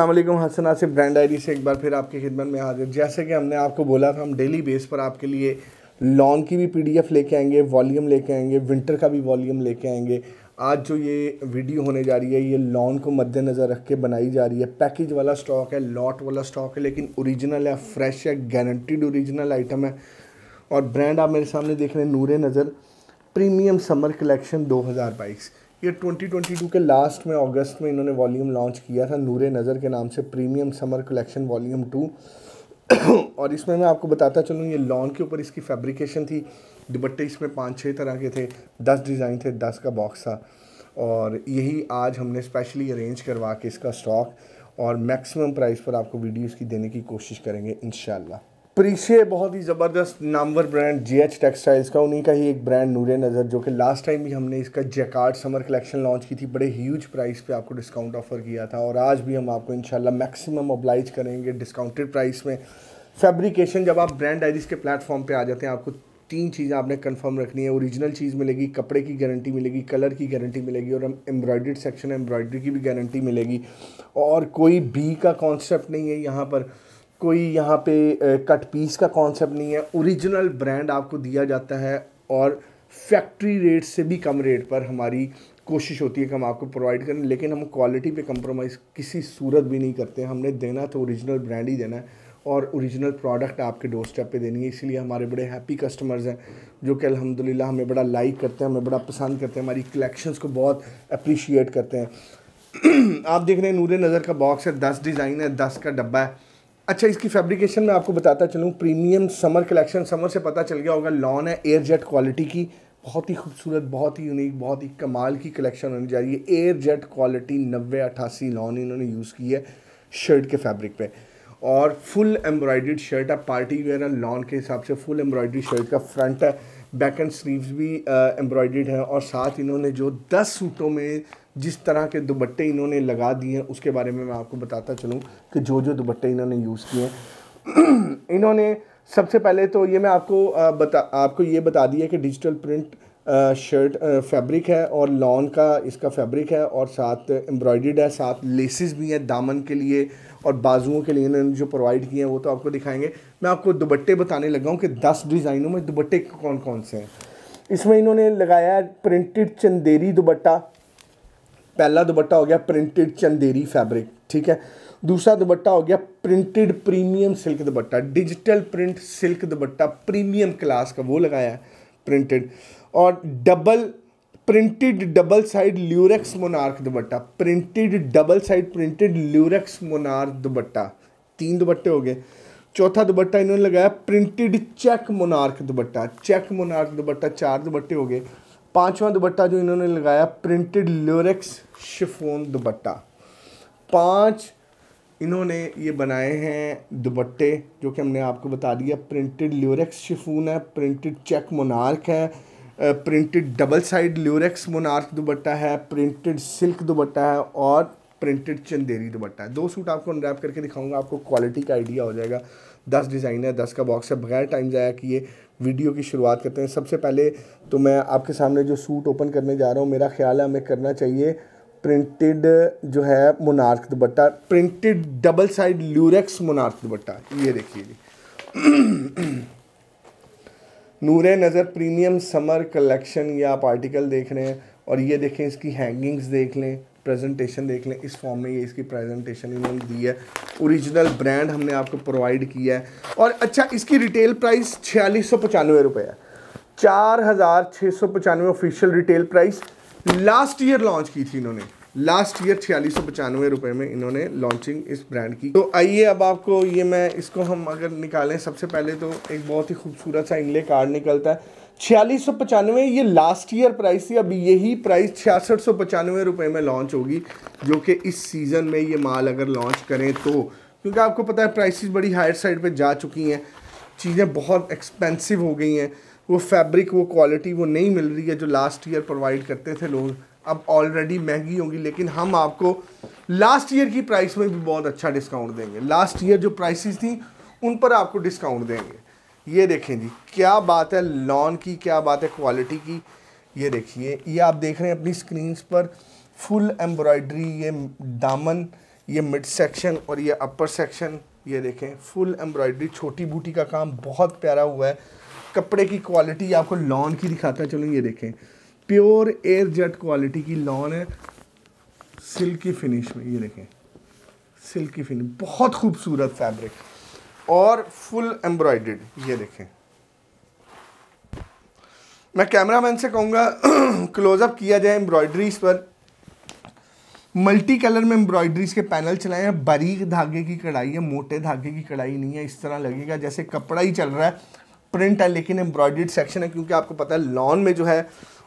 Aslam Hasan Asif brand ID से एक बार फिर आपकी खिदमत में हाजिर जैसे कि हमने आपको बोला था हम डेली बेस पर आपके लिए लॉन की भी पीडीएफ लेके आएंगे वॉल्यूम लेके आएंगे विंटर का भी वॉल्यूम लेके आएंगे आज जो ये वीडियो होने जा रही है ये लॉन को मद्देनज़र रख के बनाई जा रही है पैकेज वाला स्टॉक है लॉट वाला स्टॉक है लेकिन ओरिजिनल है फ्रेश है गारंटीड ओरिजिनल आइटम है और ब्रांड आप मेरे सामने देख रहे हैं नूर नज़र प्रीमियम समर कलेक्शन 2022 ये 2022 के लास्ट में अगस्त में इन्होंने वॉल्यूम लॉन्च किया था नूर नज़र के नाम से premium summer collection volume two और इसमें मैं आपको बताता चलूँ ये लॉन के ऊपर इसकी फैब्रिकेशन थी दुपट्टे इसमें पाँच छः तरह के थे दस डिज़ाइन थे दस का बॉक्स था और यही आज हमने स्पेशली अरेंज करवा के इसका स्टॉक और मैक्सिमम प्राइस पर आपको वीडियो इसकी देने की कोशिश करेंगे इन प्रीशे बहुत ही ज़बरदस्त नामवर ब्रांड जी एच टेक्सटाइल्स का उन्हीं का ही एक ब्रांड नूर नज़र जो कि लास्ट टाइम भी हमने इसका जैकार्ड समर कलेक्शन लॉन्च की थी बड़े ह्यूज प्राइस पे आपको डिस्काउंट ऑफर किया था और आज भी हम आपको इंशाल्लाह मैक्सिमम ऑब्लाइज करेंगे डिस्काउंटेड प्राइस में फैब्रिकेशन जब आप ब्रांड डायरीज के प्लेटफॉर्म पर आ जाते हैं आपको तीन चीज़ें आपने कन्फर्म रखनी है ओरिजिनल चीज़ मिलेगी कपड़े की गारंटी मिलेगी कलर की गारंटी मिलेगी और हम एम्ब्रॉयड्रीड सेक्शन एम्ब्रॉयड्री की भी गारंटी मिलेगी और कोई बी का कॉन्सेप्ट नहीं है यहाँ पर कोई यहाँ पे कट पीस का कॉन्सेप्ट नहीं है ओरिजिनल ब्रांड आपको दिया जाता है और फैक्ट्री रेट से भी कम रेट पर हमारी कोशिश होती है कि हम आपको प्रोवाइड करें लेकिन हम क्वालिटी पे कंप्रोमाइज़ किसी सूरत भी नहीं करते हमने देना तो ओरिजिनल ब्रांड ही देना है और ओरिजिनल प्रोडक्ट आपके डोर स्टेप पर देनी है इसीलिए हमारे बड़े हैप्पी कस्टमर्स हैं जो कि अलहमदिल्ला हमें बड़ा लाइक करते हैं हमें बड़ा पसंद करते हैं हमारी कलेक्शंस को बहुत अप्रिशिएट करते हैं आप देख रहे हैं नूर नज़र का बॉक्स है दस डिज़ाइन है दस का डब्बा है अच्छा इसकी फैब्रिकेशन में आपको बताता चलूँ प्रीमियम समर कलेक्शन समर से पता चल गया होगा लॉन है एयर जेट क्वालिटी की बहुत ही खूबसूरत बहुत ही यूनिक बहुत ही कमाल की कलेक्शन होनी है एयर जेट क्वालिटी नब्बे अट्ठासी लॉन इन्होंने यूज़ की है शर्ट के फैब्रिक पे और फुल एम्ब्रॉयड्रीड शर्ट है पार्टी वेयर है लॉन के हिसाब से फुल एम्ब्रॉयड्री शर्ट का फ्रंट है बैक एंड स्लीव्स भी एम्ब्रॉयड्रीड uh, है और साथ इन्होंने जो दस सूटों में जिस तरह के दुबट्टे इन्होंने लगा दिए हैं उसके बारे में मैं आपको बताता चलूँ कि जो जो दुबट्टे इन्होंने यूज़ किए हैं इन्होंने सबसे पहले तो ये मैं आपको बता आपको ये बता दिया कि डिजिटल प्रिंट शर्ट फैब्रिक है और लॉन का इसका फैब्रिक है और साथ एम्ब्रॉयड है साथ लेसिस भी हैं दामन के लिए और बाजुओं के लिए इन्होंने जो प्रोवाइड किए हैं वो तो आपको दिखाएंगे मैं आपको दुबट्टे बताने लगा हूँ कि दस डिज़ाइनों में दुपट्टे कौन कौन से हैं इसमें इन्होंने लगाया प्रिंटेड चंदेरी दुबट्टा पहला दुपट्टा हो गया प्रिंटेड चंदेरी फैब्रिक ठीक है दूसरा दुपट्टा हो गया printed premium silk dupatta digital print silk dupatta premium class का वो लगाया है प्रिंटेड और double printed double side lurex monarch dupatta printed double side printed lurex monarch dupatta तीन दुपट्टे हो गए चौथा दुपट्टा इन्होंने लगाया printed check monarch dupatta check monarch dupatta चार दुपट्टे हो गए पांचवा दुपट्टा जो इन्होंने लगाया प्रिंटेड लोरेक्स शिफोन दुपट्टा पांच इन्होंने ये बनाए हैं दुपट्टे जो कि हमने आपको बता दिया प्रिंटेड ल्योरेक्स शिफोन है प्रिंटेड चेक मोनार्क है printed double side lurex monarch dupatta है प्रिंटेड सिल्क दुपट्टा है और प्रिंटेड चंदेरी दुपट्टा है दो सूट आपको अनरैप करके दिखाऊंगा आपको क्वालिटी का आइडिया हो जाएगा दस डिज़ाइन है दस का बॉक्स है बगैर टाइम ज़ाया किए वीडियो की शुरुआत करते हैं सबसे पहले तो मैं आपके सामने जो सूट ओपन करने जा रहा हूँ मेरा ख्याल है हमें करना चाहिए प्रिंटेड जो है monarch dupatta printed double side lurex monarch dupatta ये देखिए जी नूर नज़र प्रीमियम समर कलेक्शन ये आप आर्टिकल देख रहे हैं और ये देखें इसकी हैंगिंग्स देख लें प्रेजेंटेशन देख लें इस फॉर्म में ये इसकी प्रेजेंटेशन इन्होंने दी है ओरिजिनल ब्रांड हमने आपको प्रोवाइड किया है और अच्छा इसकी रिटेल प्राइस छियालीस सौ पचानवे रुपये है चार हज़ार छः सौ पचानवे official retail price last year launch की थी इन्होंने लास्ट ईयर छियालीस सौ पचानवे रुपये में इन्होंने लॉन्चिंग इस ब्रांड की तो आइए अब आपको ये मैं इसको हम अगर निकालें सबसे पहले तो एक बहुत ही खूबसूरत सा इंग्ले कार्ड निकलता है छियालीस सौ पचानवे ये लास्ट ईयर प्राइस थी अभी यही प्राइस छियासठ सौ पचानवे रुपये में लॉन्च होगी जो कि इस सीज़न में ये माल अगर लॉन्च करें तो क्योंकि आपको पता है प्राइसेस बड़ी हायर साइड पे जा चुकी हैं चीज़ें बहुत एक्सपेंसिव हो गई हैं वो फैब्रिक वो क्वालिटी वो नहीं मिल रही है जो लास्ट ईयर प्रोवाइड करते थे लोग अब ऑलरेडी महंगी होंगी लेकिन हम आपको लास्ट ईयर की प्राइस में भी बहुत अच्छा डिस्काउंट देंगे लास्ट ईयर जो प्राइसेस थी उन पर आपको डिस्काउंट देंगे ये देखें जी क्या बात है लॉन की क्या बात है क्वालिटी की ये देखिए ये आप देख रहे हैं अपनी स्क्रीन पर फुल एम्ब्रॉयडरी ये दामन ये मिड सेक्शन और ये अपर सेक्शन ये देखें फुल एम्ब्रॉयडरी छोटी बूटी का काम बहुत प्यारा हुआ है कपड़े की क्वालिटी आपको लॉन की दिखाता है चलो ये देखें प्योर एयर जेट क्वालिटी की लॉन है सिल्की फिनिश में ये देखें सिल्की फिनिश बहुत खूबसूरत फैब्रिक और फुल एम्ब्रॉयड ये देखें मैं कैमरामैन से कहूँगा क्लोजअप किया जाए एम्ब्रॉयड्रीज पर मल्टी कलर में एम्ब्रॉयडरीज के पैनल चलाए हैं बारीक धागे की कढ़ाई है मोटे धागे की कढ़ाई नहीं है इस तरह लगेगा जैसे कपड़ा ही चल रहा है प्रिंट है लेकिन एम्ब्रॉयड्रीड सेक्शन है क्योंकि आपको पता है लॉन में जो है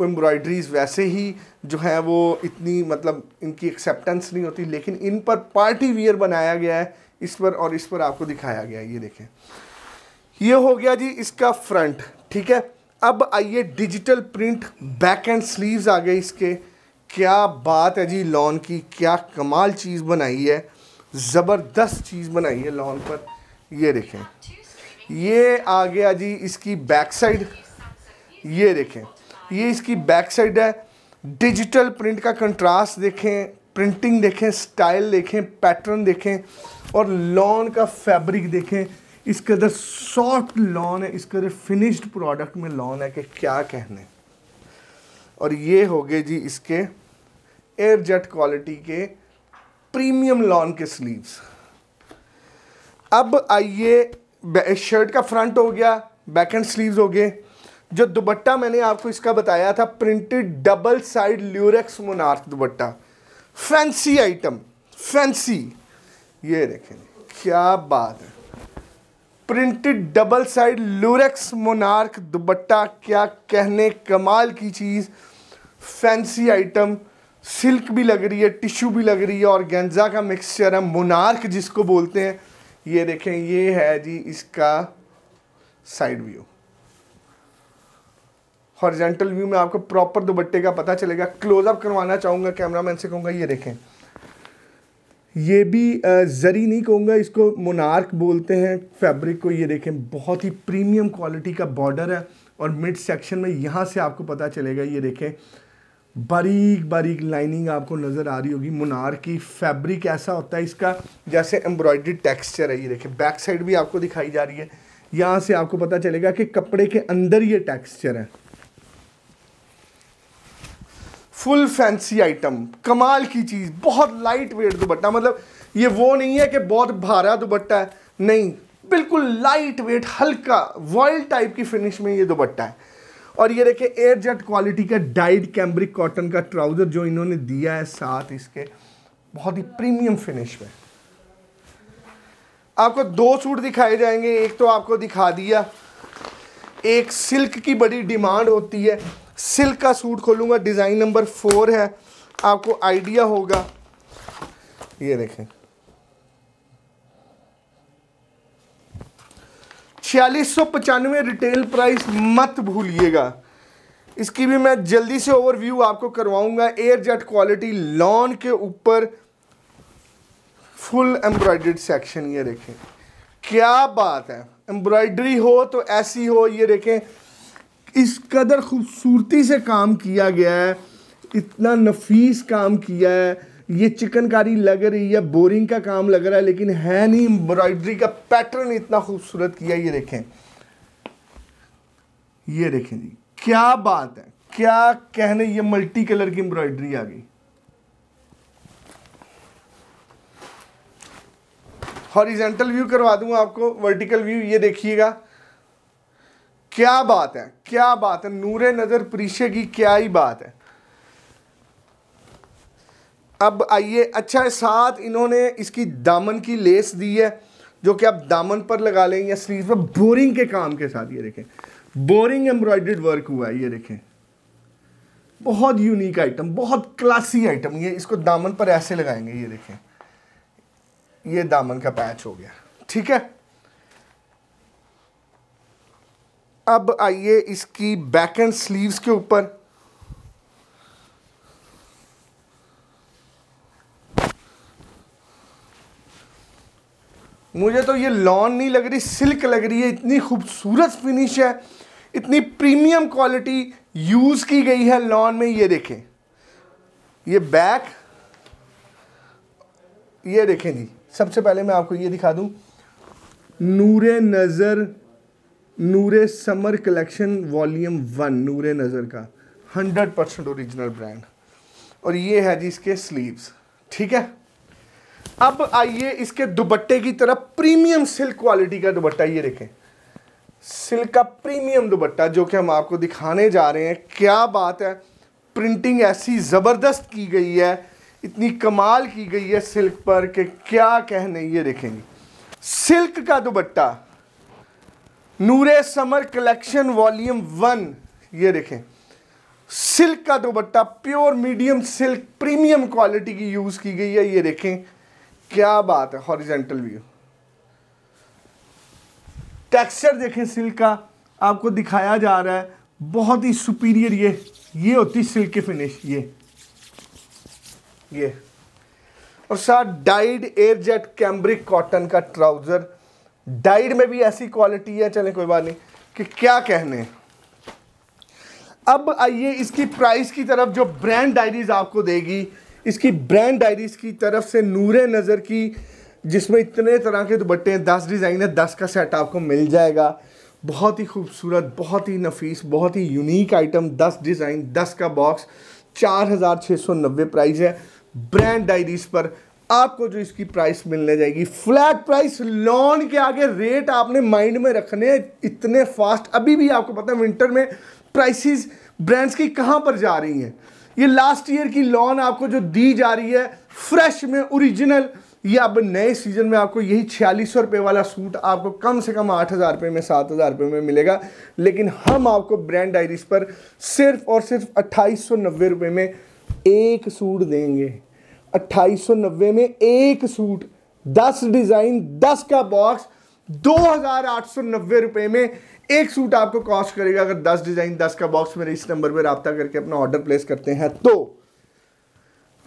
वो एम्ब्रॉयड्रीज वैसे ही जो है वो इतनी मतलब इनकी एक्सेप्टेंस नहीं होती लेकिन इन पर पार्टी वियर बनाया गया है इस पर और इस पर आपको दिखाया गया ये देखें ये हो गया जी इसका फ्रंट ठीक है अब आइए digital print back and sleeves आ गए इसके क्या बात है जी लॉन की क्या कमाल चीज़ बनाई है ज़बरदस्त चीज़ बनाई है लॉन पर ये देखें ये आ गया जी इसकी बैक साइड ये देखें ये इसकी बैक साइड है डिजिटल प्रिंट का कंट्रास्ट देखें प्रिंटिंग देखें स्टाइल देखें पैटर्न देखें और लॉन का फैब्रिक देखें इस कदर सॉफ्ट लॉन है इस कदर फिनिश्ड प्रोडक्ट में लॉन है कि क्या कहने और ये हो गए जी इसके एयर जेट क्वालिटी के प्रीमियम लॉन के स्लीव्स अब आइए शर्ट का फ्रंट हो गया बैक एंड स्लीव्स हो गए जो दुबट्टा मैंने आपको इसका बताया था printed double side lurex monarch dupatta fancy item fancy ये देखें क्या बात है printed double side lurex monarch dupatta क्या कहने कमाल की चीज़ फैंसी आइटम सिल्क भी लग रही है टिश्यू भी लग रही है और गेंजा का मिक्सचर है मोनार्क जिसको बोलते हैं ये देखें ये है जी इसका साइड व्यू हॉरिजेंटल व्यू में आपको प्रॉपर दुबट्टे का पता चलेगा क्लोजअप करवाना चाहूँगा कैमरामैन से कहूँगा ये देखें ये भी ज़री नहीं कहूँगा इसको मोनार्क बोलते हैं फैब्रिक को ये देखें बहुत ही प्रीमियम क्वालिटी का बॉर्डर है और मिड सेक्शन में यहाँ से आपको पता चलेगा ये देखें बारीक बारीक लाइनिंग आपको नज़र आ रही होगी मुनार की फैब्रिक ऐसा होता है इसका जैसे एम्ब्रॉयडरी टेक्सचर है ये देखें बैक साइड भी आपको दिखाई जा रही है यहाँ से आपको पता चलेगा कि कपड़े के अंदर ये टेक्सचर है फुल फैंसी आइटम कमाल की चीज़ बहुत लाइट वेट दुपट्टा मतलब ये वो नहीं है कि बहुत भारा दुपट्टा है नहीं बिल्कुल लाइट वेट हल्का वॉइल टाइप की फिनिश में ये दुपट्टा है और ये देखिए एयर जेट क्वालिटी का डाइड कैम्ब्रिक कॉटन का ट्राउज़र जो इन्होंने दिया है साथ इसके बहुत ही प्रीमियम फिनिश में आपको दो सूट दिखाए जाएंगे एक तो आपको दिखा दिया एक सिल्क की बड़ी डिमांड होती है सिल्क का सूट खोलूंगा डिज़ाइन नंबर फोर है आपको आइडिया होगा ये देखें छियालीस सौ पचानवे रिटेल प्राइस मत भूलिएगा इसकी भी मैं जल्दी से ओवरव्यू आपको करवाऊंगा एयर जेट क्वालिटी लॉन के ऊपर फुल एम्ब्रॉयड्रीड सेक्शन ये देखें क्या बात है एम्ब्रॉयडरी हो तो ऐसी हो ये देखें इस कदर खूबसूरती से काम किया गया है इतना नफीस काम किया है ये चिकनकारी लग रही है बोरिंग का काम लग रहा है लेकिन है नहीं एम्ब्रॉयडरी का पैटर्न इतना खूबसूरत किया ये देखें ये देखें जी क्या बात है क्या कहने ये मल्टी कलर की एम्ब्रॉयडरी आ गई हॉरिजेंटल व्यू करवा दूंगा आपको वर्टिकल व्यू ये देखिएगा क्या बात है क्या बात है नूर नज़र प्रीशे की क्या ही बात है अब आइए अच्छा है साथ इन्होंने इसकी दामन की लेस दी है जो कि आप दामन पर लगा लें या स्लीव पर बोरिंग के काम के साथ ये देखें बोरिंग एम्ब्रॉयडर्ड वर्क हुआ है ये देखें बहुत यूनिक आइटम बहुत क्लासी आइटम ये इसको दामन पर ऐसे लगाएंगे ये देखें ये दामन का पैच हो गया ठीक है अब आइए इसकी बैक एंड स्लीव्स के ऊपर मुझे तो ये लॉन नहीं लग रही सिल्क लग रही है इतनी खूबसूरत फिनिश है इतनी प्रीमियम क्वालिटी यूज़ की गई है लॉन में ये देखें ये बैक ये देखें जी सबसे पहले मैं आपको ये दिखा दूं Noore Nazar Noor summer collection volume one Noor Nazar का हंड्रेड परसेंट औरिजिनल ब्रांड और ये है जी इसके स्लीव्स ठीक है अब आइए इसके दुबट्टे की तरफ प्रीमियम सिल्क क्वालिटी का दुबट्टा ये देखें सिल्क का प्रीमियम दुबट्टा जो कि हम आपको दिखाने जा रहे हैं क्या बात है प्रिंटिंग ऐसी ज़बरदस्त की गई है इतनी कमाल की गई है सिल्क पर कि क्या कहने ये देखेंगे सिल्क का dupatta Noore summer collection volume one ये देखें सिल्क का dupatta pure medium silk premium quality की यूज़ की गई है ये देखें क्या बात है हॉरिजेंटल व्यू टेक्सचर देखें सिल्क का आपको दिखाया जा रहा है बहुत ही सुपीरियर ये ये होती सिल्क की फिनिश ये ये और साथ dyed air jet cambric cotton का ट्राउज़र डाइड में भी ऐसी क्वालिटी है चले कोई बात नहीं कि क्या कहने अब आइए इसकी प्राइस की तरफ जो ब्रांड डायरीज़ आपको देगी इसकी ब्रांड डायरीज़ की तरफ से नूर नज़र की जिसमें इतने तरह के दुबट्टे हैं दस डिज़ाइन है दस का सेट आपको मिल जाएगा बहुत ही खूबसूरत बहुत ही नफीस बहुत ही यूनिक आइटम दस डिज़ाइन दस का बॉक्स चार हज़ार छः सौ नब्बे प्राइज है ब्रांड डायरीज़ पर आपको जो इसकी प्राइस मिलने जाएगी फ्लैट प्राइस लॉन के आगे रेट आपने माइंड में रखने इतने फास्ट अभी भी आपको पता है विंटर में प्राइसेस ब्रांड्स की कहाँ पर जा रही हैं ये लास्ट ईयर की लॉन आपको जो दी जा रही है फ्रेश में ओरिजिनल ये अब नए सीजन में आपको यही छियालीस सौ रुपये वाला सूट आपको कम से कम आठ हज़ार रुपये में सात हज़ार रुपये में मिलेगा लेकिन हम आपको ब्रांड डायरीज पर सिर्फ और सिर्फ अट्ठाईस सौ नब्बे रुपये में एक सूट देंगे 2890 में एक सूट 10 डिज़ाइन 10 का बॉक्स 2890 रुपए में एक सूट आपको कॉस्ट करेगा अगर 10 डिज़ाइन 10 का बॉक्स मेरे इस नंबर पर रबता करके अपना ऑर्डर प्लेस करते हैं तो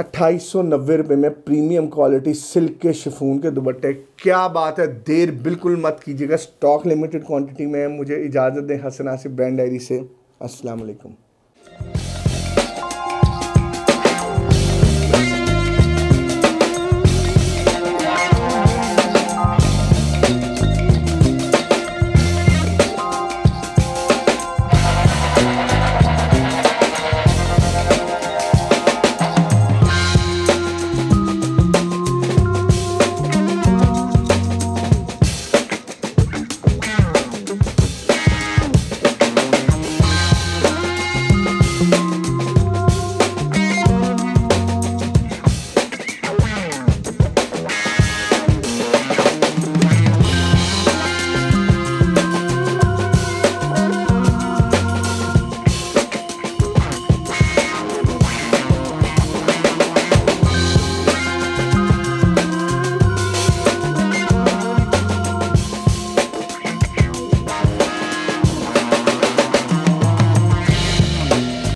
2890 रुपए में प्रीमियम क्वालिटी सिल्क के शिफून के दुपट्टे क्या बात है देर बिल्कुल मत कीजिएगा स्टॉक लिमिटेड क्वांटिटी में मुझे इजाज़त दें हसन से ब्रांड डायरी से अस्सलाम